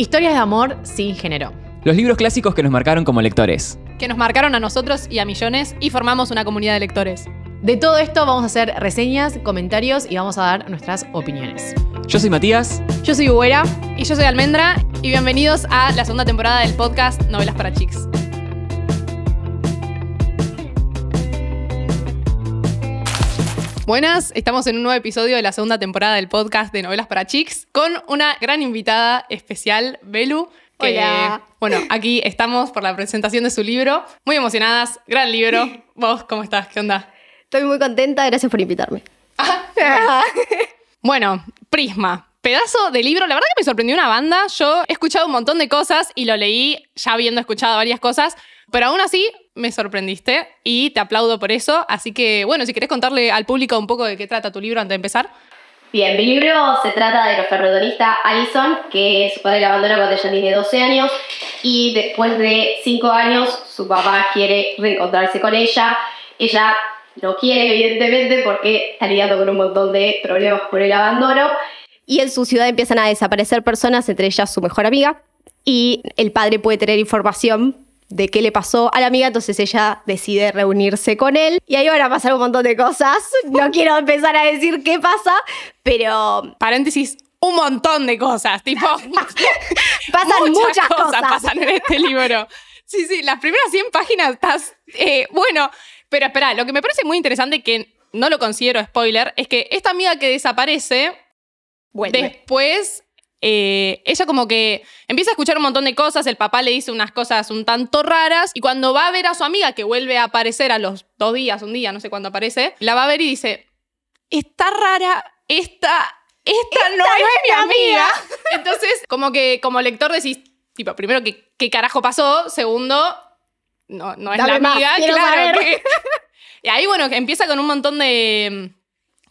Historias de amor sin género. Los libros clásicos que nos marcaron como lectores. Que nos marcaron a nosotros y a millones y formamos una comunidad de lectores. De todo esto vamos a hacer reseñas, comentarios y vamos a dar nuestras opiniones. Yo soy Matías. Yo soy Y yo soy Almendra. Y bienvenidos a la segunda temporada del podcast Novelas para Chicks. Buenas, estamos en un nuevo episodio de la segunda temporada del podcast de Novelas para Chicks con una gran invitada especial, Belu. Que, Hola. Bueno, aquí estamos por la presentación de su libro. Muy emocionadas, gran libro. ¿Vos cómo estás? ¿Qué onda? Estoy muy contenta, gracias por invitarme. Ah. bueno, Prisma, pedazo de libro. La verdad que me sorprendió una banda. Yo he escuchado un montón de cosas y lo leí ya habiendo escuchado varias cosas, pero aún así me sorprendiste y te aplaudo por eso. Así que, bueno, si querés contarle al público un poco de qué trata tu libro antes de empezar. Bien, mi libro se trata de la ferrocarrilista Alison, que su padre la abandona cuando ella tiene 12 años y después de 5 años su papá quiere reencontrarse con ella. Ella no quiere, evidentemente, porque está lidiando con un montón de problemas por el abandono. Y en su ciudad empiezan a desaparecer personas, entre ellas su mejor amiga, y el padre puede tener información de qué le pasó a la amiga, entonces ella decide reunirse con él y ahí van a pasar un montón de cosas. No quiero empezar a decir qué pasa, pero... Paréntesis, un montón de cosas, tipo... pasan muchas, cosas, pasan en este libro. Sí, sí, las primeras 100 páginas estás... Eh, bueno, pero espera, lo que me parece muy interesante, que no lo considero spoiler, es que esta amiga que desaparece, después eh, ella como que empieza a escuchar un montón de cosas, el papá le dice unas cosas un tanto raras y cuando va a ver a su amiga que vuelve a aparecer a los dos días, un día, no sé cuándo aparece, la va a ver y dice, está rara, esta, esta, no, es, mi amiga. Entonces como que como lector decís, tipo, primero, ¿qué, qué carajo pasó? Segundo, no, es la amiga, claro. y ahí bueno, empieza con un montón de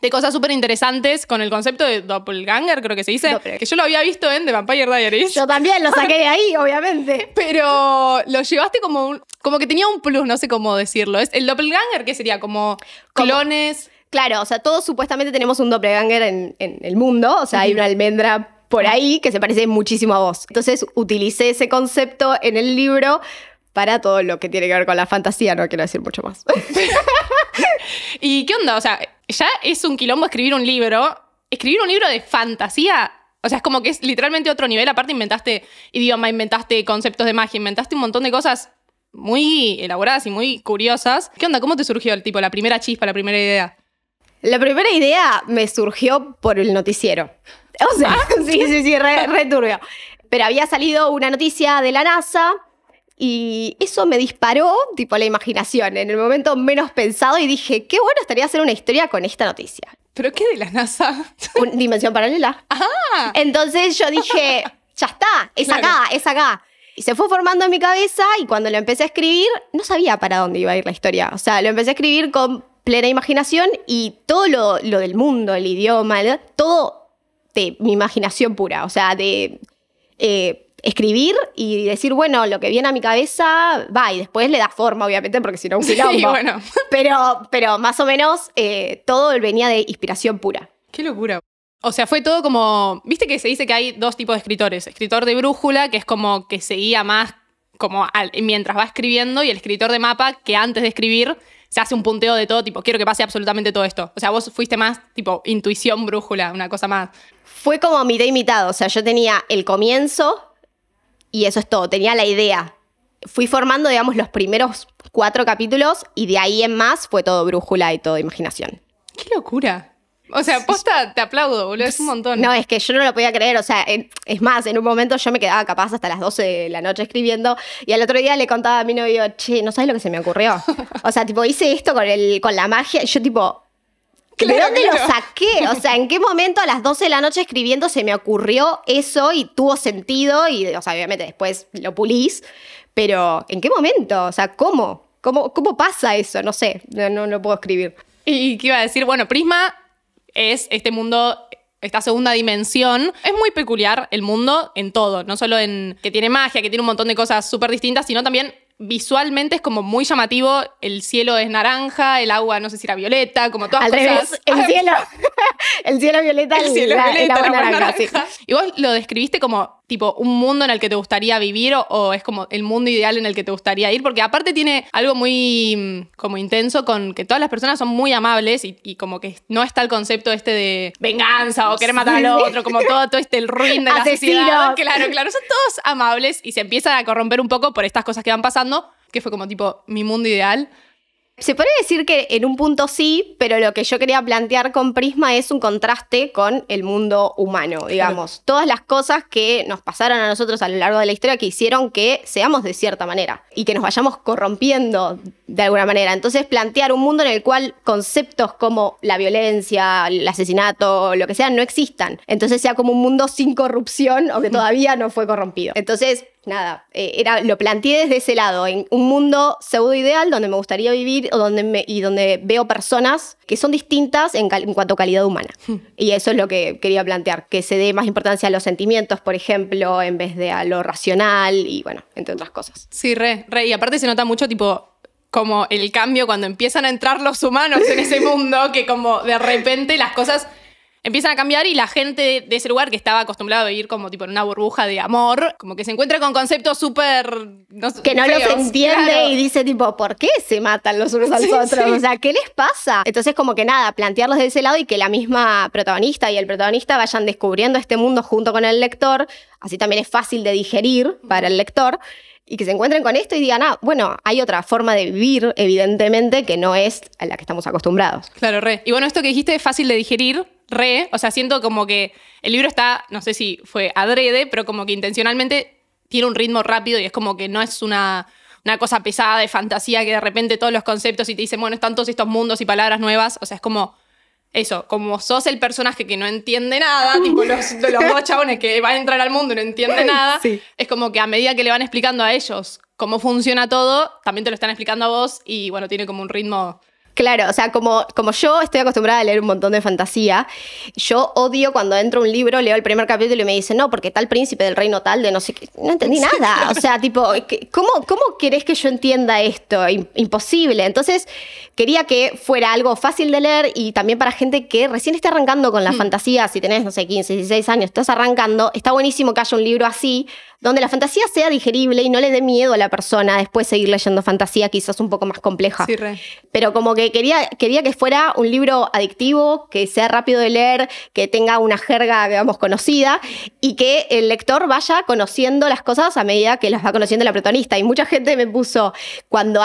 de cosas súper interesantes con el concepto de doppelganger, creo que se dice, que yo lo había visto en The Vampire Diaries. Yo también lo saqué de ahí, obviamente. Pero lo llevaste como un, como que tenía un plus, no sé cómo decirlo. Es el doppelganger que sería como clones. claro, o sea, todos supuestamente tenemos un doppelganger en, en el mundo, o sea, hay una almendra por ahí que se parece muchísimo a vos. Entonces utilicé ese concepto en el libro para todo lo que tiene que ver con la fantasía, no quiero decir mucho más. ¿Y qué onda? O sea, ya es un quilombo escribir un libro. Escribir un libro de fantasía. O sea, es como que es literalmente otro nivel. Aparte, inventaste idioma, inventaste conceptos de magia, inventaste un montón de cosas muy elaboradas y muy curiosas. ¿Qué onda? ¿Cómo te surgió el tipo, la primera chispa, la primera idea? La primera idea me surgió por el noticiero. O sea, ah, sí, sí, sí, re turbio. Pero había salido una noticia de la NASA y eso me disparó, tipo, la imaginación en el momento menos pensado y dije, qué bueno estaría hacer una historia con esta noticia. ¿Pero qué de la NASA? dimensión paralela. Ah. Entonces yo dije, ya está, es acá, es acá. Y se fue formando en mi cabeza y cuando lo empecé a escribir, no sabía para dónde iba a ir la historia. O sea, lo empecé a escribir con plena imaginación y todo lo, del mundo, el idioma, todo de mi imaginación pura. O sea, de... Eh, escribir y decir, bueno, lo que viene a mi cabeza va y después le da forma, obviamente, porque si no, un quilombo. Sí, bueno. pero, pero más o menos eh, todo venía de inspiración pura. Qué locura. O sea, fue todo como, viste que se dice que hay dos tipos de escritores, escritor de brújula, que es como que seguía más como mientras va escribiendo, y el escritor de mapa, que antes de escribir se hace un punteo de todo, tipo, quiero que pase absolutamente todo esto. O sea, vos fuiste más tipo intuición brújula, una cosa más. Fue como mitad y mitad, o sea, yo tenía el comienzo, y eso es todo, tenía la idea. Fui formando, digamos, los primeros cuatro capítulos y de ahí en más fue todo brújula y todo imaginación. ¡Qué locura! O sea, posta, te aplaudo, boludo, es un montón. No, es que yo no lo podía creer, o sea, es más, en un momento yo me quedaba capaz hasta las 12 de la noche escribiendo y al otro día le contaba a mi novio, che, ¿no sabes lo que se me ocurrió? o sea, tipo, hice esto con, el, con la magia y yo tipo, dónde lo saqué? O sea, ¿en qué momento a las 12 de la noche escribiendo se me ocurrió eso y tuvo sentido? Y, o sea, obviamente después lo pulís, pero ¿en qué momento? O sea, ¿cómo? ¿Cómo, cómo pasa eso? No sé, no, no lo puedo escribir. ¿Y qué iba a decir? Bueno, Prisma es este mundo esta segunda dimensión. Es muy peculiar el mundo en todo, no solo en que tiene magia, que tiene un montón de cosas súper distintas, sino también visualmente es como muy llamativo. El cielo es naranja, el agua no sé si era violeta, como todas las cosas. el cielo, el cielo violeta, el, cielo violeta, naranja. Y vos lo describiste como tipo un mundo en el que te gustaría vivir o, es como el mundo ideal en el que te gustaría ir, porque aparte tiene algo muy mm, como intenso con que todas las personas son muy amables y, como que no está el concepto este de venganza o querer matar al otro, como todo, todo este el ruin de la Claro, claro, son todos amables y se empiezan a corromper un poco por estas cosas que van pasando, que fue como tipo mi mundo ideal. Se puede decir que en un punto sí, pero lo que yo quería plantear con Prisma es un contraste con el mundo humano, digamos. Todas las cosas que nos pasaron a nosotros a lo largo de la historia que hicieron que seamos de cierta manera y que nos vayamos corrompiendo de alguna manera. Entonces, plantear un mundo en el cual conceptos como la violencia, el asesinato, lo que sea, no existan. Entonces, sea como un mundo sin corrupción o que todavía no fue corrompido. Entonces, nada, eh, era, lo planteé desde ese lado, en un mundo pseudo ideal donde me gustaría vivir o donde me, y donde veo personas que son distintas en, cuanto a calidad humana. Hmm. Y eso es lo que quería plantear, que se dé más importancia a los sentimientos, por ejemplo, en vez de a lo racional y bueno, entre otras cosas. Sí, re, re. Y aparte se nota mucho tipo como el cambio cuando empiezan a entrar los humanos en ese mundo, que como de repente las cosas empiezan a cambiar y la gente de ese lugar que estaba acostumbrada a vivir como tipo en una burbuja de amor, como que se encuentra con conceptos súper... que no lo los entiende y dice tipo, ¿por qué se matan los unos a los otros? O sea, ¿qué les pasa? Entonces como que nada, plantearlos de ese lado y que la misma protagonista y el protagonista vayan descubriendo este mundo junto con el lector, así también es fácil de digerir para el lector y que se encuentren con esto y digan, ah, bueno, hay otra forma de vivir, evidentemente, que no es a la que estamos acostumbrados. Claro, re. Y bueno, esto que dijiste es fácil de digerir, re, o sea, siento como que el libro está, no sé si fue adrede, pero como que intencionalmente tiene un ritmo rápido y es como que no es una, una cosa pesada de fantasía que de repente todos los conceptos y te dicen, bueno, están todos estos mundos y palabras nuevas, o sea, es como... Eso, como sos el personaje que no entiende nada, tipo los, los dos chabones que van a entrar al mundo y no entiende nada, es como que a medida que le van explicando a ellos cómo funciona todo, también te lo están explicando a vos y bueno, tiene como un ritmo Claro, o sea, como, como yo estoy acostumbrada a leer un montón de fantasía, yo odio cuando entro a un libro, leo el primer capítulo y me dicen, no, porque tal príncipe del reino tal de no sé qué. No entendí nada. O sea, tipo, ¿cómo, ¿cómo querés que yo entienda esto? Imposible. Entonces, quería que fuera algo fácil de leer y también para gente que recién está arrancando con la hmm. fantasía, si tenés, no sé, 15, 16 años, estás arrancando, está buenísimo que haya un libro así, donde la fantasía sea digerible y no le dé miedo a la persona después seguir leyendo fantasía quizás un poco más compleja. Sí, re. Pero como que quería, quería que fuera un libro adictivo, que sea rápido de leer, que tenga una jerga, digamos, conocida y que el lector vaya conociendo las cosas a medida que las va conociendo la protagonista. Y mucha gente me puso, cuando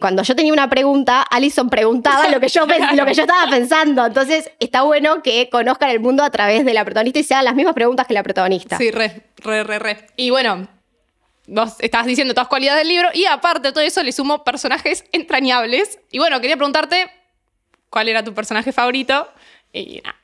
cuando yo tenía una pregunta, Alison preguntaba lo que yo, lo que yo estaba pensando. Entonces, está bueno que conozcan el mundo a través de la protagonista y sean las mismas preguntas que la protagonista. Sí, re, re, re, re. Y bueno, vos estabas diciendo todas cualidades del libro y aparte de todo eso le sumo personajes entrañables. Y bueno, quería preguntarte cuál era tu personaje favorito y nada.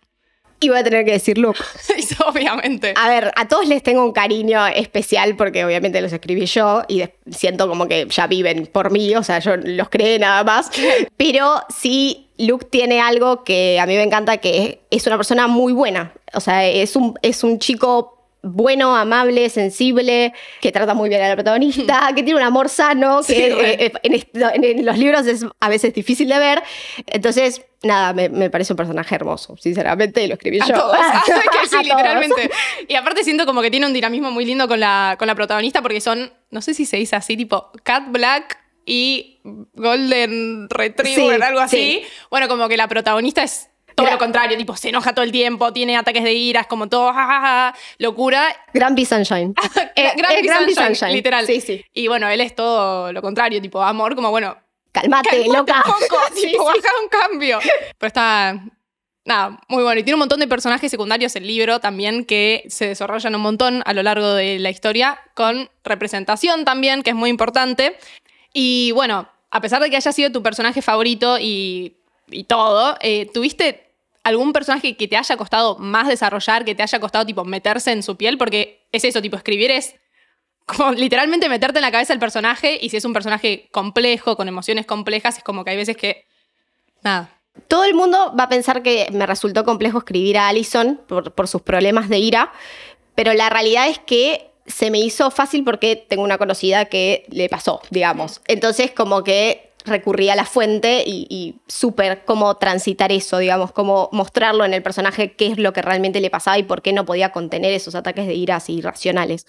Iba a tener que decir Luke. obviamente. A ver, a todos les tengo un cariño especial porque obviamente los escribí yo y siento como que ya viven por mí, o sea, yo los creé nada más. Pero sí, Luke tiene algo que a mí me encanta, que es una persona muy buena. O sea, es un, es un chico bueno, amable, sensible, que trata muy bien a la protagonista, que tiene un amor sano, que eh, eh, en, los libros es a veces difícil de ver. Entonces, nada, me, parece un personaje hermoso, sinceramente, y lo escribí yo. literalmente. Y aparte siento como que tiene un dinamismo muy lindo con la, con la protagonista porque son, no sé si se dice así, tipo Cat Black y Golden Retriever, algo así. Bueno, como que la protagonista es lo contrario, tipo, se enoja todo el tiempo, tiene ataques de iras, como todo, jajaja, locura. Gran Sunshine. Gran, Sunshine, eh, eh, literal. Sí, sí. Y bueno, él es todo lo contrario, tipo, amor, como bueno. cálmate loca. Un tipo, baja un cambio. pues está. Nada, muy bueno. Y tiene un montón de personajes secundarios el libro también que se desarrollan un montón a lo largo de la historia, con representación también, que es muy importante. Y bueno, a pesar de que haya sido tu personaje favorito y, y todo, eh, tuviste algún personaje que te haya costado más desarrollar, que te haya costado tipo meterse en su piel, porque es eso, tipo escribir es como literalmente meterte en la cabeza el personaje y si es un personaje complejo, con emociones complejas, es como que hay veces que... Nada. Todo el mundo va a pensar que me resultó complejo escribir a Allison por, por sus problemas de ira, pero la realidad es que se me hizo fácil porque tengo una conocida que le pasó, digamos. Entonces como que recurría a la fuente y, súper cómo transitar eso, digamos, cómo mostrarlo en el personaje qué es lo que realmente le pasaba y por qué no podía contener esos ataques de iras irracionales.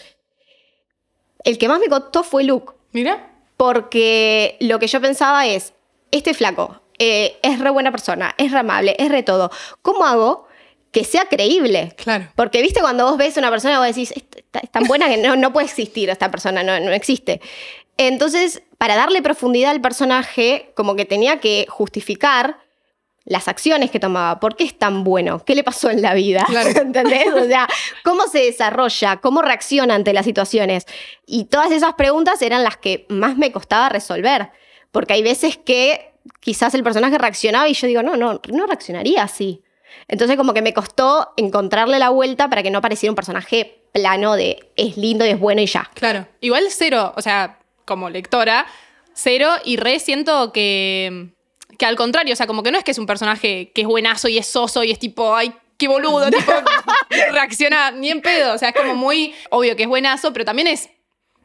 El que más me costó fue Luke. Mira. Porque lo que yo pensaba es, este flaco eh, es re buena persona, es re amable, es re todo. ¿Cómo hago que sea creíble? Claro. Porque, viste, cuando vos ves a una persona, vos decís, es, tan buena que no, puede existir esta persona, no, no existe. Entonces, para darle profundidad al personaje, como que tenía que justificar las acciones que tomaba, por qué es tan bueno, qué le pasó en la vida, ¿entendés? O sea, cómo se desarrolla, cómo reacciona ante las situaciones. Y todas esas preguntas eran las que más me costaba resolver, porque hay veces que quizás el personaje reaccionaba y yo digo, no, no, no reaccionaría así. Entonces como que me costó encontrarle la vuelta para que no pareciera un personaje plano de es lindo y es bueno y ya. Claro, igual cero, o sea, como lectora, cero y re siento que, que al contrario, o sea, como que no es que es un personaje que es buenazo y es soso y es tipo, ay, qué boludo, tipo, reacciona ni en pedo, o sea, es como muy obvio que es buenazo, pero también es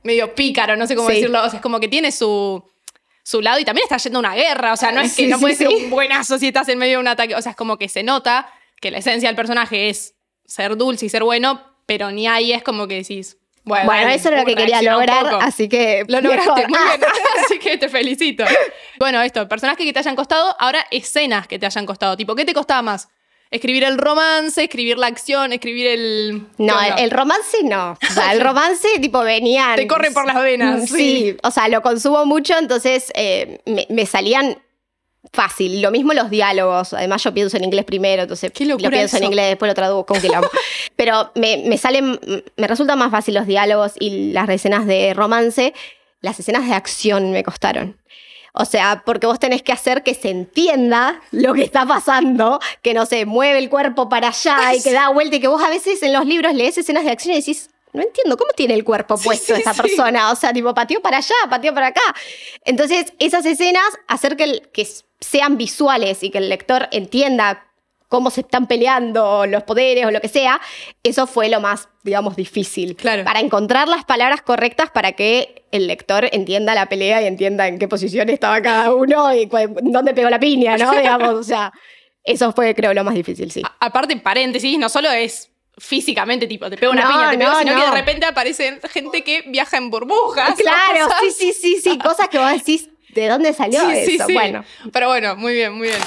medio pícaro, no sé cómo decirlo, o sea, es como que tiene su su lado y también está yendo a una guerra, o sea, no es que no puede ser un buenazo si estás en medio de un ataque, o sea, es como que se nota que la esencia del personaje es ser dulce y ser bueno, pero ni ahí es como que decís, bueno, eso es lo que quería lograr, así que... Lo lograste, muy bien, así que te felicito. Bueno, esto, personajes que te hayan costado, ahora escenas que te hayan costado. Tipo, ¿qué te costaba más? Escribir el romance, escribir la acción, escribir el... No, el, romance no. O sea, el romance tipo venían... Te corre por las venas. Mm, sí. o sea, lo consumo mucho, entonces eh, me, salían fácil. Lo mismo los diálogos. Además, yo pienso en inglés primero, entonces lo pienso en inglés, después lo traduzco, lo Pero me, me salen, me resultan más fácil los diálogos y las escenas de romance. Las escenas de acción me costaron. O sea, porque vos tenés que hacer que se entienda lo que está pasando, que no se mueve el cuerpo para allá y que da vuelta y que vos a veces en los libros lees escenas de acción y decís, no entiendo cómo tiene el cuerpo puesto esa persona. O sea, tipo, pateó para allá, pateó para acá. Entonces, esas escenas, hacer que, sean visuales y que el lector entienda cómo se están peleando los poderes o lo que sea, eso fue lo más, digamos, difícil. Claro. Para encontrar las palabras correctas para que el lector entienda la pelea y entienda en qué posición estaba cada uno y dónde pegó la piña, ¿no? digamos, o sea, eso fue, creo, lo más difícil, sí. aparte aparte, paréntesis, no solo es físicamente, tipo, te pego una piña, te sino que de repente aparece gente que viaja en burbujas. Claro, sí, sí, sí, sí, cosas que vos decís, ¿de dónde salió sí, eso? Bueno. Pero bueno, muy bien, muy bien.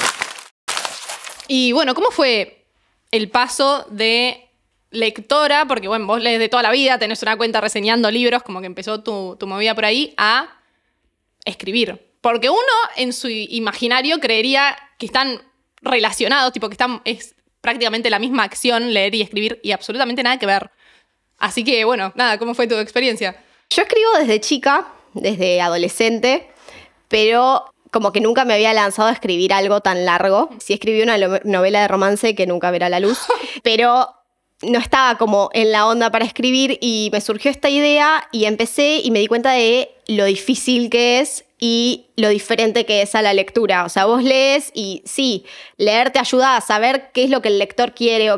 Y bueno, ¿cómo fue el paso de lectora? Porque bueno, vos lees de toda la vida, tenés una cuenta reseñando libros, como que empezó tu, tu movida por ahí, a escribir. Porque uno en su imaginario creería que están relacionados, tipo que están, prácticamente la misma acción, leer y escribir, y absolutamente nada que ver. Así que, bueno, nada, ¿cómo fue tu experiencia? Yo escribo desde chica, desde adolescente, pero como que nunca me había lanzado a escribir algo tan largo. Sí escribí una novela de romance que nunca verá la luz, pero no estaba como en la onda para escribir y me surgió esta idea y empecé y me di cuenta de lo difícil que es y lo diferente que es a la lectura. O sea, vos lees y sí, leer te ayuda a saber qué es lo que el lector quiere o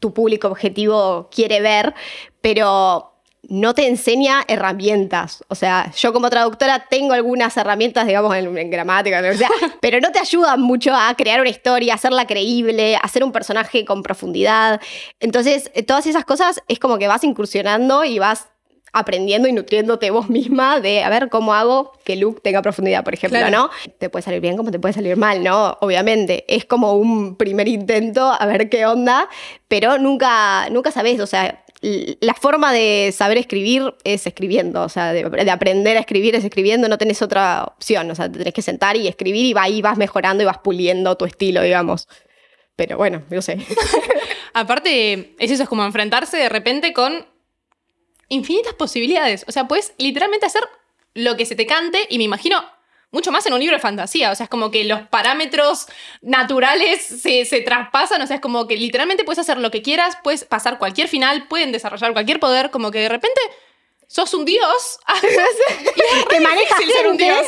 tu público objetivo quiere ver, pero no te enseña herramientas. O sea, yo como traductora tengo algunas herramientas, digamos, en, gramática, pero no te ayudan mucho a crear una historia, hacerla creíble, hacer un personaje con profundidad. Entonces, eh, todas esas cosas es como que vas incursionando y vas aprendiendo y nutriéndote vos misma de a ver cómo hago que Luke tenga profundidad, por ejemplo, ¿no? Te puede salir bien como te puede salir mal, ¿no? Obviamente, es como un primer intento a ver qué onda, pero nunca, nunca sabes, o sea, la forma de saber escribir es escribiendo, o sea, de, aprender a escribir es escribiendo, no tenés otra opción, o sea, te tenés que sentar y escribir y y vas mejorando y vas puliendo tu estilo, digamos. Pero bueno, yo sé. Aparte, eso, es como enfrentarse de repente con infinitas posibilidades. O sea, puedes literalmente hacer lo que se te cante y me imagino mucho más en un libro de fantasía. O sea, es como que los parámetros naturales se, traspasan. O sea, es como que literalmente puedes hacer lo que quieras, puedes pasar cualquier final, pueden desarrollar cualquier poder, como que de repente. Sos un dios. Ah, te manejas ser un dios.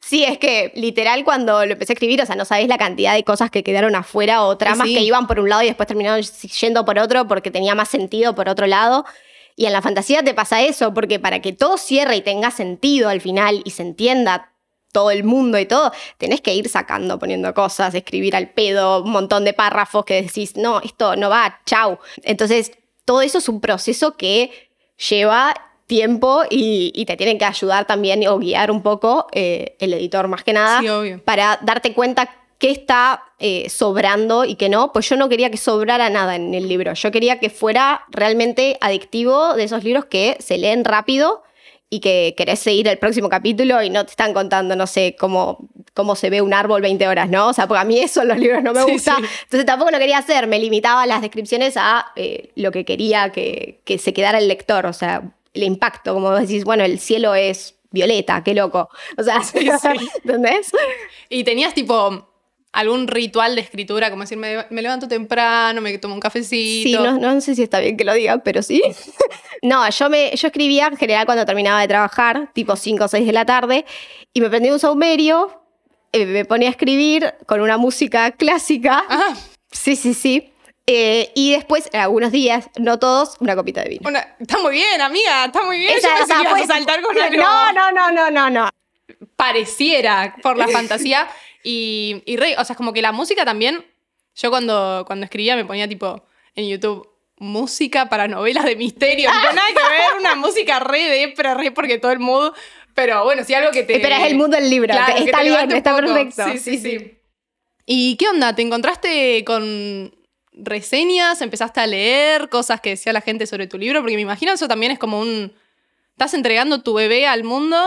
Sí, es que literal cuando lo empecé a escribir, o sea, no sabéis la cantidad de cosas que quedaron afuera o tramas que iban por un lado y después terminaron yendo por otro porque tenía más sentido por otro lado. Y en la fantasía te pasa eso, porque para que todo cierre y tenga sentido al final y se entienda todo el mundo y todo, tenés que ir sacando, poniendo cosas, escribir al pedo, un montón de párrafos que decís, no, esto no va, chau. Entonces, todo eso es un proceso que lleva tiempo y, te tienen que ayudar también o guiar un poco eh, el editor más que nada sí, para darte cuenta qué está eh, sobrando y que no, pues yo no quería que sobrara nada en el libro. Yo quería que fuera realmente adictivo de esos libros que se leen rápido y que querés seguir el próximo capítulo y no te están contando, no sé, cómo, cómo se ve un árbol 20 horas, ¿no? O sea, porque a mí eso en los libros no me gusta. Entonces tampoco lo quería hacer, me limitaba las descripciones a eh, lo que quería que, que, se quedara el lector, o sea, el impacto, como decís, bueno, el cielo es violeta, qué loco. O sea, sí, ¿entendés? Y tenías tipo algún ritual de escritura, como decir, me, levanto temprano, me tomo un cafecito. Sí, no, no sé si está bien que lo diga, pero sí. no, yo, me, yo escribía en general cuando terminaba de trabajar, tipo 5 o 6 de la tarde, y me prendía un saumerio, eh, me ponía a escribir con una música clásica. Ah. Sí, sí, sí. Eh, y después, algunos días, no todos, una copita de vino. está muy bien, amiga, está muy bien. saltar con No, no, no, no, no, no. Pareciera, por la fantasía, y, y rey, o sea, como que la música también, yo cuando, cuando escribía me ponía tipo en YouTube música para novelas de misterio. No nada que ver una música re de, pero re porque todo el mundo. Pero bueno, si algo que te. Pero es el mundo del libro. está bien, está perfecto. sí sí, sí, ¿Y qué onda? ¿Te encontraste con reseñas? ¿Empezaste a leer cosas que decía la gente sobre tu libro? Porque me imagino eso también es como un. Estás entregando tu bebé al mundo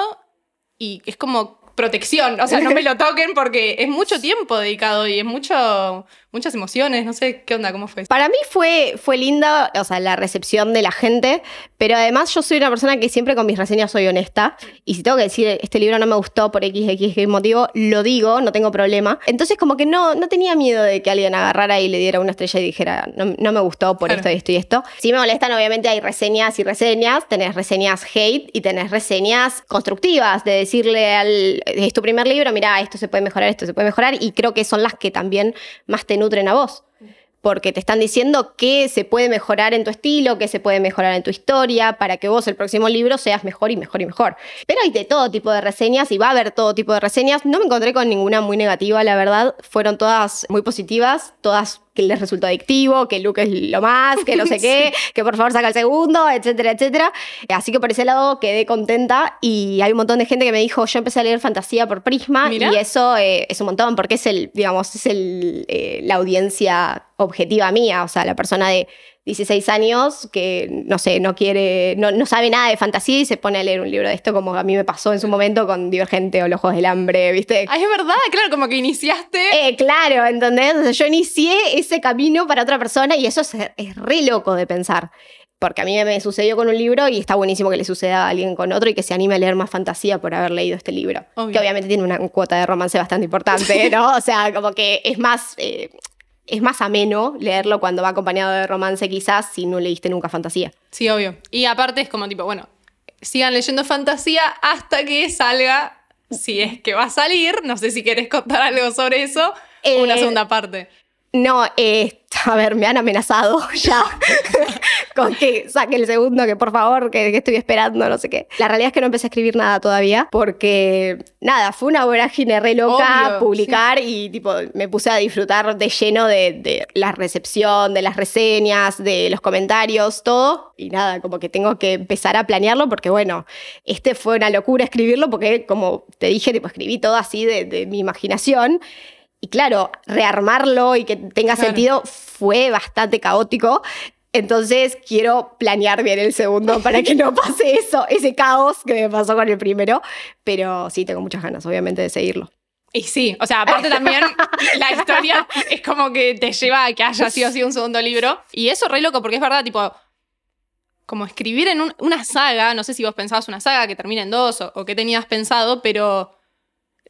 y es como protección, o sea, no me lo toquen porque es mucho tiempo dedicado y es mucho, muchas emociones, no sé qué onda, cómo fue. Para mí fue, fue linda, o sea, la recepción de la gente, pero además yo soy una persona que siempre con mis reseñas soy honesta y si tengo que decir este libro no me gustó por X, X motivo, lo digo, no tengo problema. Entonces como que no, no tenía miedo de que alguien agarrara y le diera una estrella y dijera, no, me gustó por esto y esto y esto. Si me molestan, obviamente hay reseñas y reseñas, tenés reseñas hate y tenés reseñas constructivas de decirle al es tu primer libro, mira, esto se puede mejorar, esto se puede mejorar, y creo que son las que también más te nutren a vos, porque te están diciendo que se puede mejorar en tu estilo, que se puede mejorar en tu historia, para que vos el próximo libro seas mejor y mejor y mejor. Pero hay de todo tipo de reseñas y va a haber todo tipo de reseñas. No me encontré con ninguna muy negativa, la verdad, fueron todas muy positivas, todas que les resultó adictivo, que Luke es lo más, que no sé qué, que por favor saca el segundo, etcétera, etcétera. Así que por ese lado quedé contenta y hay un montón de gente que me dijo, yo empecé a leer fantasía por Prisma y eso eh, es un montón porque es el, digamos, es el, eh, la audiencia objetiva mía, o sea, la persona de 16 años que, no sé, no quiere, no, sabe nada de fantasía y se pone a leer un libro de esto, como a mí me pasó en su momento con Divergente o Los Ojos del Hambre, ¿viste? Ah, es verdad, claro, como que iniciaste. Eh, claro, ¿entendés? yo inicié ese camino para otra persona y eso es, re loco de pensar. Porque a mí me sucedió con un libro y está buenísimo que le suceda a alguien con otro y que se anime a leer más fantasía por haber leído este libro. Que obviamente tiene una cuota de romance bastante importante, ¿no? o sea, como que es más. Eh, es más ameno leerlo cuando va acompañado de romance quizás si no leíste nunca fantasía. Sí, obvio. Y aparte es como tipo, bueno, sigan leyendo fantasía hasta que salga, si es que va a salir, no sé si quieres contar algo sobre eso, una eh, segunda parte. No, eh, a ver, me han amenazado ya con que saque el segundo, que por favor, que, estoy esperando, no sé qué. La realidad es que no empecé a escribir nada todavía, porque nada, fue una vorágine re loca publicar y tipo, me puse a disfrutar de lleno de, la recepción, de las reseñas, de los comentarios, todo. Y nada, como que tengo que empezar a planearlo, porque bueno, este fue una locura escribirlo, porque como te dije, tipo, escribí todo así de mi imaginación y claro, rearmarlo y que tenga sentido fue bastante caótico. Entonces quiero planear bien el segundo para que no pase eso, ese caos que me pasó con el primero. Pero sí, tengo muchas ganas, obviamente, de seguirlo. Y sí, o sea, aparte también la historia es como que te lleva a que haya sido así un segundo libro. Y eso re loco, porque es verdad, tipo, como escribir en una saga, no sé si vos pensabas una saga que termina en dos o, o qué tenías pensado, pero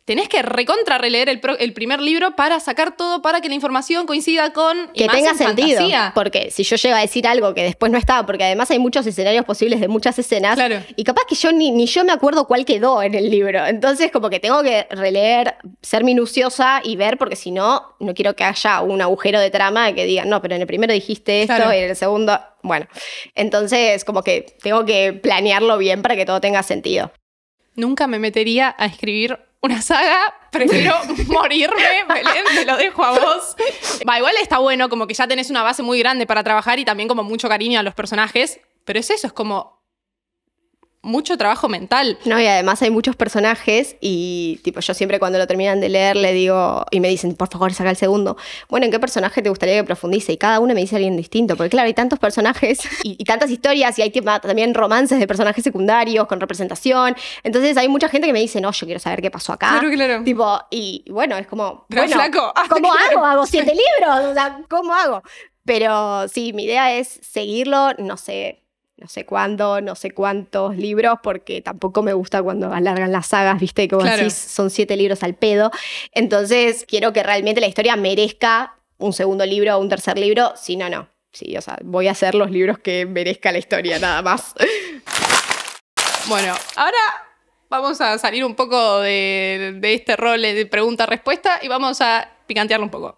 tenés que recontra releer el, primer libro para sacar todo para que la información coincida con. Que tenga sentido. Porque si yo llego a decir algo que después no estaba, porque además hay muchos escenarios posibles de muchas escenas. Y capaz que yo ni, yo me acuerdo cuál quedó en el libro. Entonces, como que tengo que releer, ser minuciosa y ver, porque si no, no quiero que haya un agujero de trama que diga, no, pero en el primero dijiste esto y en el segundo. Bueno, entonces como que tengo que planearlo bien para que todo tenga sentido. Nunca me metería a escribir una saga, prefiero morirme, Belén, te lo dejo a vos. Va, igual está bueno, como que ya tenés una base muy grande para trabajar y también como mucho cariño a los personajes, pero es eso, es como mucho trabajo mental. No, y además hay muchos personajes y tipo yo siempre cuando lo terminan de leer le digo y me dicen, por favor, saca el segundo. Bueno, ¿en qué personaje te gustaría que profundice? Y cada uno me dice alguien distinto, porque claro, hay tantos personajes y, tantas historias y hay también romances de personajes secundarios con representación. Entonces hay mucha gente que me dice, no, yo quiero saber qué pasó acá. Claro, claro. Tipo, y bueno, es como, bueno, ¿cómo hago? Hago siete libros, o sea, ¿cómo hago? Pero sí, mi idea es seguirlo, no sé, no sé cuándo, no sé cuántos libros, porque tampoco me gusta cuando alargan las sagas, viste, que son siete libros al pedo. Entonces, quiero que realmente la historia merezca un segundo libro o un tercer libro, si no, no. Sí, o sea, voy a hacer los libros que merezca la historia, nada más. Bueno, ahora vamos a salir un poco de, de este rol de pregunta-respuesta y vamos a picantearlo un poco.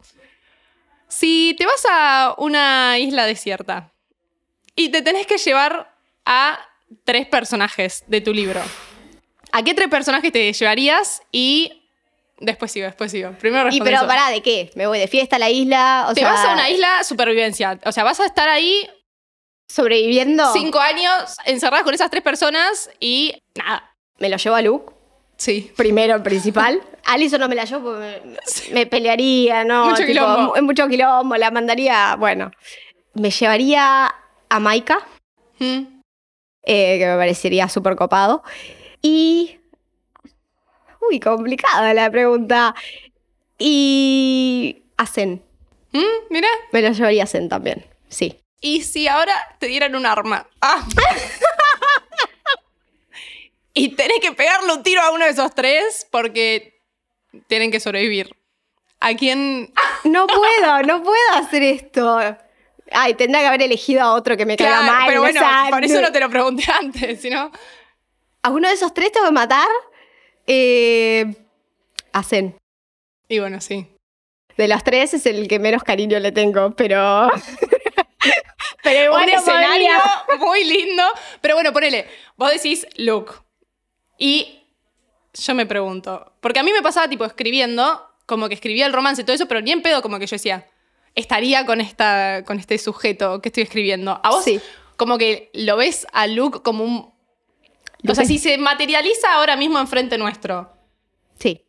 Si te vas a una isla desierta, y te tenés que llevar a tres personajes de tu libro. ¿A qué tres personajes te llevarías? Y después sigo, después sigo. Primero Y pero pará, ¿de qué? ¿Me voy de fiesta a la isla? te vas a una isla supervivencia. O sea, vas a estar ahí... ¿Sobreviviendo? Cinco años encerradas con esas tres personas y nada. Me lo llevo a Luke. Sí. Primero, principal. Alison no me la llevo porque me, pelearía, ¿no? Mucho tipo, quilombo. Mucho quilombo, la mandaría, bueno. Me llevaría a Maika, mm. eh, que me parecería súper copado. Y... Uy, complicada la pregunta. Y... A Zen. Mm, Mira. Me lo llevaría a Zen también, sí. ¿Y si ahora te dieran un arma? Ah. y tenés que pegarle un tiro a uno de esos tres porque tienen que sobrevivir. ¿A quién? Ah, no puedo, no puedo hacer esto. Ay, tendría que haber elegido a otro que me caiga Pero bueno, por eso no te lo pregunté antes, sino. ¿A uno de esos tres tengo que matar? Eh, hacen. Y bueno, sí. De los tres es el que menos cariño le tengo, pero. pero Un escenario muy lindo. Pero bueno, ponele. Vos decís look Y yo me pregunto. Porque a mí me pasaba, tipo, escribiendo, como que escribía el romance y todo eso, pero ni en pedo, como que yo decía estaría con, esta, con este sujeto que estoy escribiendo. A vos, sí. como que lo ves a Luke como un. o sea, si se materializa ahora mismo enfrente nuestro. Sí.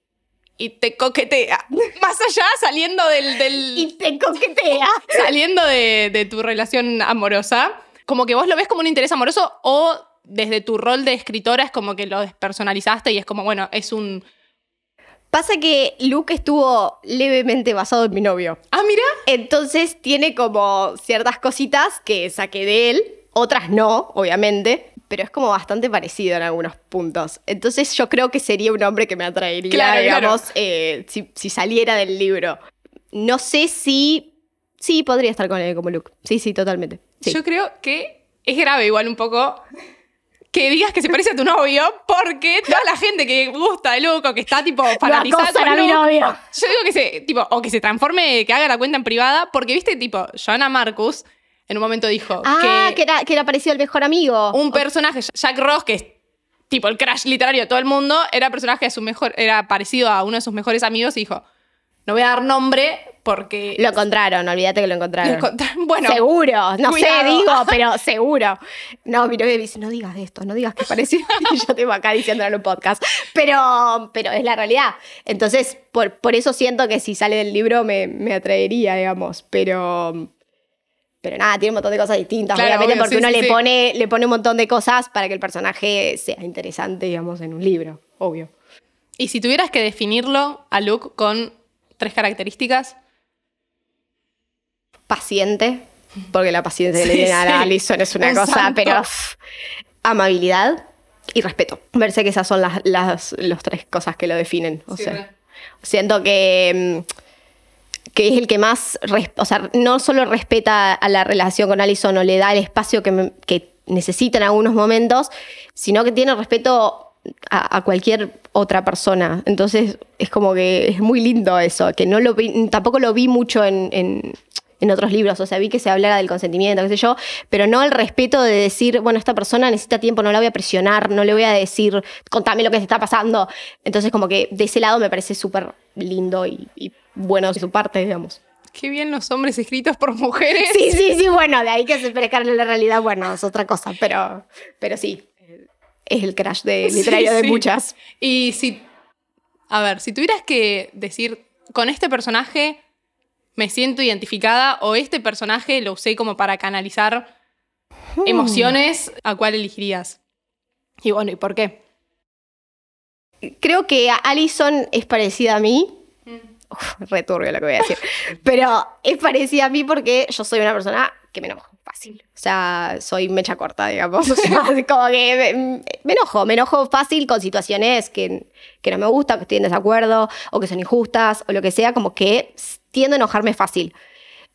Y te coquetea. Más allá, saliendo del. y te coquetea. Saliendo de, de tu relación amorosa. Como que vos lo ves como un interés amoroso o desde tu rol de escritora es como que lo despersonalizaste y es como, bueno, es un Pasa que Luke estuvo levemente basado en mi novio. Ah, mira. Entonces tiene como ciertas cositas que saqué de él, otras no, obviamente, pero es como bastante parecido en algunos puntos. Entonces yo creo que sería un hombre que me atraería, digamos, eh, si, saliera del libro. No sé si... Sí, podría estar con él como Luke. Sí, sí, totalmente. Yo creo que es grave igual un poco que digas que se parece a tu novio, porque toda la gente que gusta de Luke que está tipo fanatizada yo digo que se, tipo, o que se transforme, que haga la cuenta en privada, porque viste, tipo, Joanna Marcus en un momento dijo ah, que, era, que era parecido al mejor amigo. Un personaje, Jack Ross, que es tipo el crash literario de todo el mundo, era personaje de su mejor, era parecido a uno de sus mejores amigos y dijo, no voy a dar nombre porque... Lo encontraron, olvídate que lo encontraron. bueno. Seguro, no sé, digo, pero seguro. No, mi novia me dice, no digas esto, no digas que pareció. y yo tengo acá diciendo en un podcast. Pero, pero es la realidad. Entonces, por, eso siento que si sale del libro me, me atraería, digamos. Pero, pero nada, tiene un montón de cosas distintas, obviamente, porque uno le, Pone, le pone un montón de cosas para que el personaje sea interesante, digamos, en un libro, obvio. Y si tuvieras que definirlo a Luke con tres características, paciente, porque la paciencia de Allison es una cosa, pero amabilidad y respeto. Verse que esas son las, tres cosas que lo definen. O sea, siento que, mm, que es el que más, o sea, no solo respeta a la relación con Allison o le da el espacio que, necesita en algunos momentos, sino que tiene respeto a, cualquier otra persona. Entonces es como que es muy lindo eso, que no lo tampoco lo vi mucho en, en otros libros. O sea, vi que se hablara del consentimiento, qué sé yo, pero no el respeto de decir, bueno, esta persona necesita tiempo, no la voy a presionar, no le voy a decir, contame lo que se está pasando. Entonces, como que de ese lado me parece súper lindo y, bueno de su parte, digamos. Qué bien los hombres escritos por mujeres. Sí, sí, sí, bueno, de ahí que se en la realidad, bueno, es otra cosa, pero, pero sí. Es el crash de literario de muchas. Y si. A ver, si tuvieras que decir con este personaje me siento identificada o este personaje lo usé como para canalizar hmm. emociones, ¿a cuál elegirías? Y bueno, ¿y por qué? Creo que Alison es parecida a mí. Mm. Uf, lo que voy a decir. Pero es parecida a mí porque yo soy una persona que me enojo o sea, soy mecha corta, digamos. como que me, enojo, me enojo fácil con situaciones que, que no me gustan, que estoy en desacuerdo, o que son injustas, o lo que sea, como que tiendo a enojarme fácil.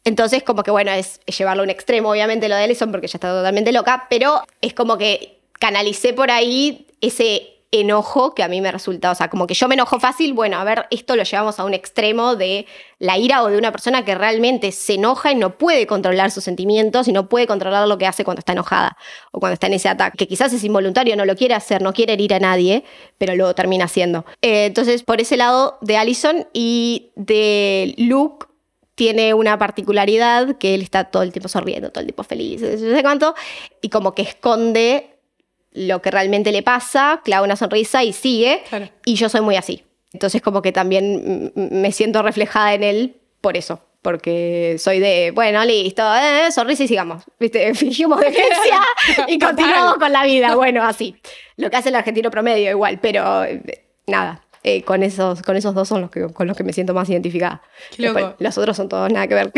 Entonces, como que bueno, es, llevarlo a un extremo, obviamente, lo de Alison, porque ya está totalmente loca, pero es como que canalicé por ahí ese enojo que a mí me resulta, o sea, como que yo me enojo fácil, bueno, a ver, esto lo llevamos a un extremo de la ira o de una persona que realmente se enoja y no puede controlar sus sentimientos y no puede controlar lo que hace cuando está enojada o cuando está en ese ataque, que quizás es involuntario, no lo quiere hacer, no quiere herir a nadie, pero lo termina haciendo. Eh, entonces, por ese lado de Allison y de Luke, tiene una particularidad que él está todo el tiempo sonriendo, todo el tiempo feliz, no sé cuánto, y como que esconde lo que realmente le pasa, clava una sonrisa y sigue. Y yo soy muy así. Entonces como que también me siento reflejada en él por eso. Porque soy de, bueno, listo, eh, sonrisa y sigamos. ¿Viste? Fingimos demencia y continuamos con la vida. Bueno, así. Lo que hace el argentino promedio igual, pero eh, nada. Eh, con, esos, con esos dos son los que, con los que me siento más identificada. los otros son todos nada que ver.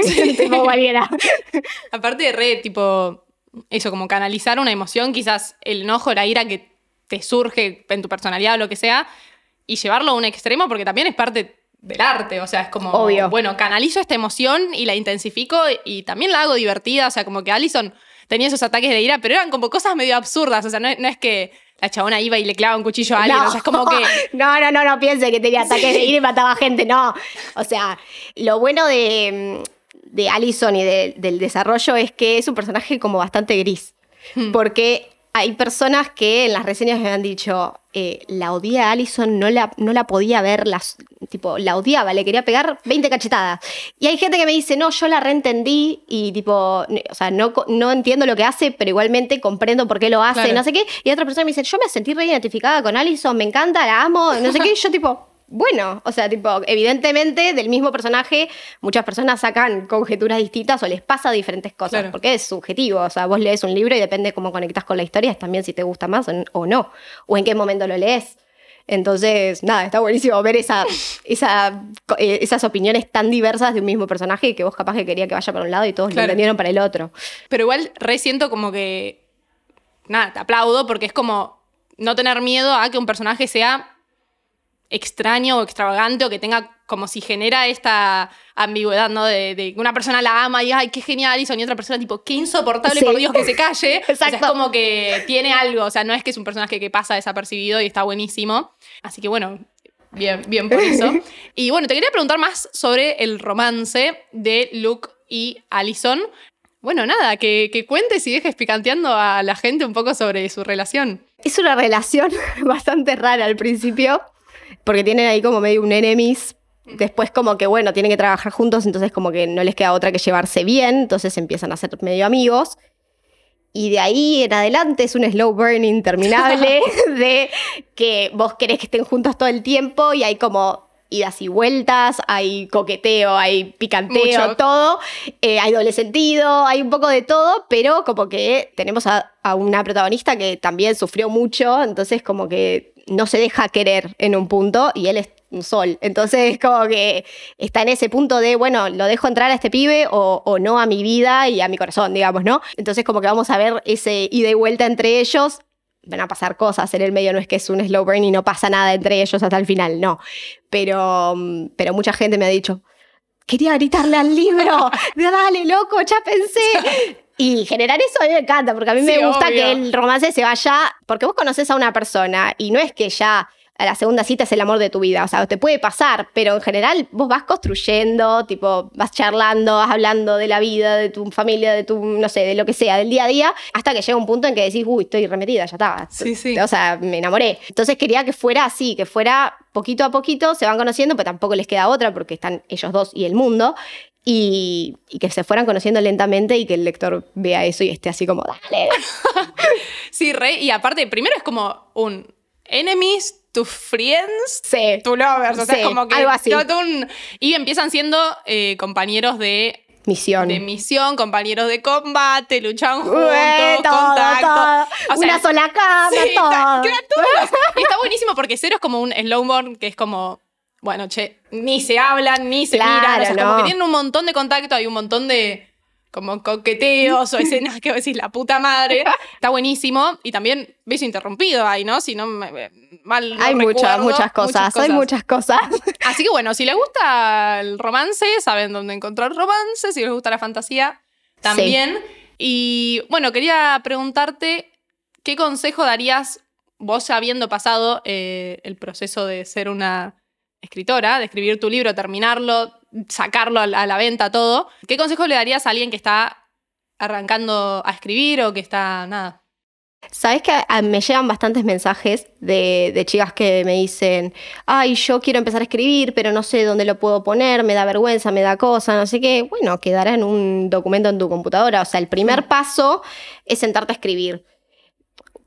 Aparte de re, tipo, eso, como canalizar una emoción, quizás el enojo, la ira que te surge en tu personalidad o lo que sea, y llevarlo a un extremo porque también es parte del arte, o sea, es como, bueno, canalizo esta emoción y la intensifico y también la hago divertida, o sea, como que Allison tenía esos ataques de ira, pero eran como cosas medio absurdas, o sea, no, es que la chabona iba y le clava un cuchillo a alguien, no. o sea, es como que... No, no, no, no piense que tenía ataques de ira y mataba gente, no, o sea, lo bueno de de Allison y del desarrollo es que es un personaje como bastante gris. Hmm. Porque hay personas que en las reseñas me han dicho, eh, la odia a Allison, no la, no la podía ver, las, tipo, la odiaba, le quería pegar 20 cachetadas. Y hay gente que me dice, no, yo la reentendí y tipo, o sea, no, no entiendo lo que hace, pero igualmente comprendo por qué lo hace, no sé qué. Y otra persona me dice, yo me sentí re identificada con Allison, me encanta, la amo, no sé qué. Y yo tipo, bueno. O sea, tipo, evidentemente del mismo personaje muchas personas sacan conjeturas distintas o les pasa diferentes cosas, porque es subjetivo. O sea, vos lees un libro y depende cómo conectas con la historia, es también si te gusta más o no, o en qué momento lo lees. Entonces, nada, está buenísimo ver esa, esa, eh, esas opiniones tan diversas de un mismo personaje que vos capaz que quería que vaya para un lado y todos lo entendieron para el otro. Pero igual re siento como que, nada, te aplaudo porque es como no tener miedo a que un personaje sea extraño o extravagante o que tenga como si genera esta ambigüedad, ¿no? De, que una persona la ama y ay, qué genial hizo, y otra persona tipo, qué insoportable, por Dios, que se calle. Exacto. O sea, es como que tiene algo, o sea, no es que es un personaje que pasa desapercibido y está buenísimo. Así que bueno, bien, bien por eso. y bueno, te quería preguntar más sobre el romance de Luke y Allison. Bueno, nada, que, que cuentes y dejes picanteando a la gente un poco sobre su relación. Es una relación bastante rara al principio porque tienen ahí como medio un enemies. Después como que, bueno, tienen que trabajar juntos, entonces como que no les queda otra que llevarse bien, entonces empiezan a ser medio amigos. Y de ahí en adelante es un slow burn interminable de que vos querés que estén juntos todo el tiempo y hay como idas y vueltas, hay coqueteo, hay picanteo, todo, eh, hay doble sentido, hay un poco de todo, pero como que tenemos a una protagonista que también sufrió mucho, entonces como que no se deja querer en un punto y él es un sol. Entonces, como que está en ese punto de, bueno, lo dejo entrar a este pibe o, no a mi vida y a mi corazón, digamos, ¿no? Entonces, como que vamos a ver ese ida y vuelta entre ellos. Van a pasar cosas en el medio, no es que es un slow burn y no pasa nada entre ellos hasta el final, no. Pero, mm, pero mucha gente me ha dicho, quería gritarle al libro, dale, loco, ya pensé. Y generar eso a mí me encanta, porque a mí me gusta que el romance se vaya, porque vos conoces a una persona y no es que ya a la segunda cita es el amor de tu vida. O sea, te puede pasar, pero en general vos vas construyendo, tipo, vas charlando, vas hablando de la vida, de tu familia, de tu, no sé, de lo que sea, del día a día, hasta que llega un punto en que decís, uy, estoy remetida, ya estaba. Sí, sí. O sea, me enamoré. Entonces quería que fuera así, que fuera poquito a poquito, se van conociendo, pero tampoco les queda otra porque están ellos dos y el mundo. Y, que se fueran conociendo lentamente y que el lector vea eso y esté así como, dale. sí, rey. Y aparte, primero es como un enemies to friends, sí. lovers. O sea, como que. Algo así. y empiezan siendo eh, compañeros de. Misión. De misión, compañeros de combate, luchan juntos, Una sola cama, todo. está buenísimo porque Cero es como un slowborn que es como bueno, che, ni se hablan, ni se miran. O como que tienen un montón de contacto, hay un montón de como coqueteos o escenas que decís la puta madre. Está buenísimo. Y también veis interrumpido ahí, ¿no? Si no me, mal. hay muchas, muchas cosas, hay muchas cosas. Así que bueno, si les gusta el romance, saben dónde encontrar romance. Si les gusta la fantasía, también. Y bueno, quería preguntarte qué consejo darías vos habiendo pasado eh, el proceso de ser una escritora, de escribir tu libro, terminarlo, sacarlo a la, venta, todo, ¿qué consejo le darías a alguien que está arrancando a escribir o que está, nada, Sabes que me llegan bastantes mensajes de, de, chicas que me dicen, ay, yo quiero empezar a escribir, pero no sé dónde lo puedo poner, me da vergüenza, me da cosa, no sé qué. Bueno, quedará en un documento en tu computadora. O sea, el primer paso es sentarte a escribir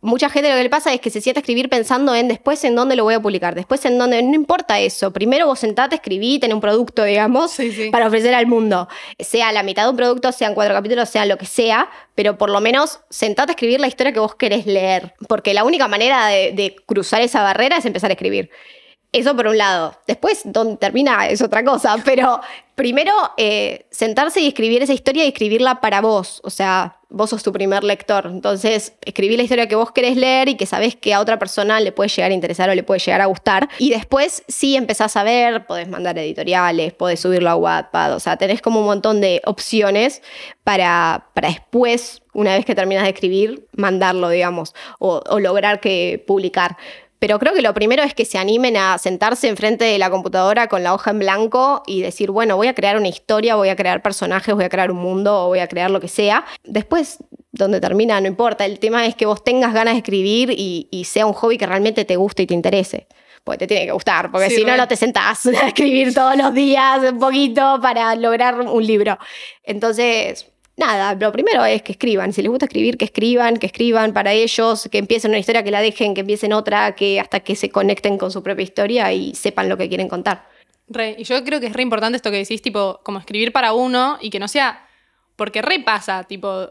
mucha gente lo que le pasa es que se sienta a escribir pensando en después en dónde lo voy a publicar, después en dónde, no importa eso, primero vos sentate, escribir tenés un producto, digamos, para ofrecer al mundo, sea la mitad de un producto, sean cuatro capítulos, sea lo que sea, pero por lo menos sentate a escribir la historia que vos querés leer, porque la única manera de, cruzar esa barrera es empezar a escribir. Eso por un lado. Después, donde termina es otra cosa, pero primero eh, sentarse y escribir esa historia y escribirla para vos, o sea, vos sos tu primer lector. Entonces, escribí la historia que vos querés leer y que sabés que a otra persona le puede llegar a interesar o le puede llegar a gustar. Y después sí empezás a ver, podés mandar editoriales, podés subirlo a Wattpad, o sea, tenés como un montón de opciones para, para después, una vez que terminas de escribir, mandarlo, digamos, o, o lograr que publicar. Pero creo que lo primero es que se animen a sentarse enfrente de la computadora con la hoja en blanco y decir, bueno, voy a crear una historia, voy a crear personajes, voy a crear un mundo voy a crear lo que sea. Después, donde termina, no importa. El tema es que vos tengas ganas de escribir y, sea un hobby que realmente te guste y te interese. Porque te tiene que gustar, porque si no, no te sentás a escribir todos los días un poquito para lograr un libro. Entonces, nada, lo primero es que escriban. Si les gusta escribir, que escriban, que escriban para ellos, que empiecen una historia, que la dejen, que empiecen otra, que hasta que se conecten con su propia historia y sepan lo que quieren contar. Re, y yo creo que es re importante esto que decís, tipo, como escribir para uno y que no sea. Porque re pasa, tipo,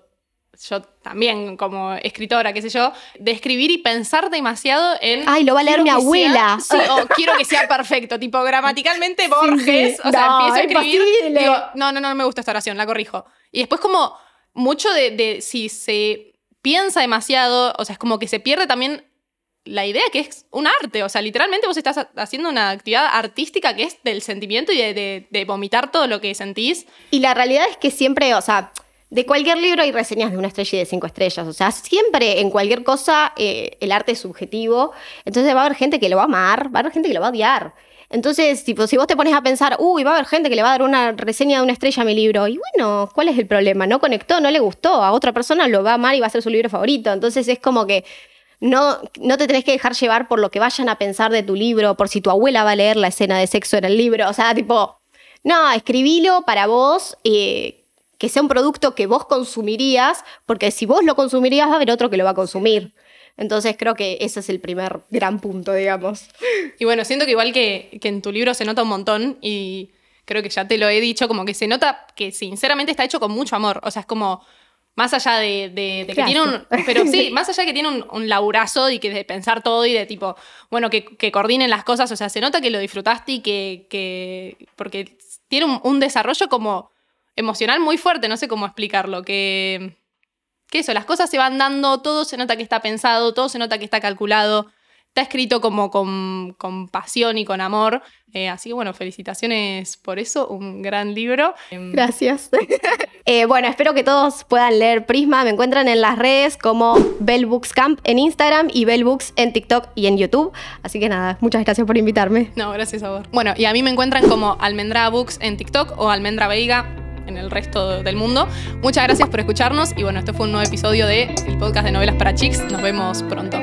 yo también como escritora, qué sé yo, de escribir y pensar demasiado en... Ay, lo va a leer mi abuela. sí, o quiero que sea perfecto, tipo gramaticalmente Borges, o sea, empiezo a escribir... y Digo, no, no, no, me gusta esta oración, la corrijo. Y después como mucho de, si se piensa demasiado, o sea, es como que se pierde también la idea que es un arte, o sea, literalmente vos estás haciendo una actividad artística que es del sentimiento y de, vomitar todo lo que sentís. Y la realidad es que siempre, o sea, de cualquier libro hay reseñas de una estrella y de cinco estrellas. O sea, siempre en cualquier cosa eh, el arte es subjetivo. Entonces va a haber gente que lo va a amar, va a haber gente que lo va a odiar. Entonces, tipo, si vos te pones a pensar, uy, va a haber gente que le va a dar una reseña de una estrella a mi libro, y bueno, ¿cuál es el problema? No conectó, no le gustó, a otra persona lo va a amar y va a ser su libro favorito. Entonces es como que no, no te tenés que dejar llevar por lo que vayan a pensar de tu libro, por si tu abuela va a leer la escena de sexo en el libro. O sea, tipo, no, escribilo para vos, eh, que sea un producto que vos consumirías, porque si vos lo consumirías va a haber otro que lo va a consumir. Entonces creo que ese es el primer gran punto, digamos. Y bueno, siento que igual que, en tu libro se nota un montón y creo que ya te lo he dicho, como que se nota que sinceramente está hecho con mucho amor. O sea, es como más allá de, que tiene un. Pero sí, más allá que tiene un, un, laburazo y que de pensar todo y de tipo, bueno, que, coordinen las cosas. O sea, se nota que lo disfrutaste y que. porque tiene un desarrollo como emocional muy fuerte, no sé cómo explicarlo, que, que eso, las cosas se van dando, todo se nota que está pensado, todo se nota que está calculado, está escrito como con, pasión y con amor. Eh, así que bueno, felicitaciones por eso, un gran libro. Em, gracias. Eh, bueno, espero que todos puedan leer Prisma. Me encuentran en las redes como Bell Books Camp en Instagram y Bell Books en TikTok y en YouTube. Así que nada, muchas gracias por invitarme. No, gracias a vos. Bueno, y a mí me encuentran como Almendra Books en TikTok o Almendra Veiga en el resto del mundo. Muchas gracias por escucharnos y bueno, este fue un nuevo episodio de podcast de novelas para chicks. Nos vemos pronto.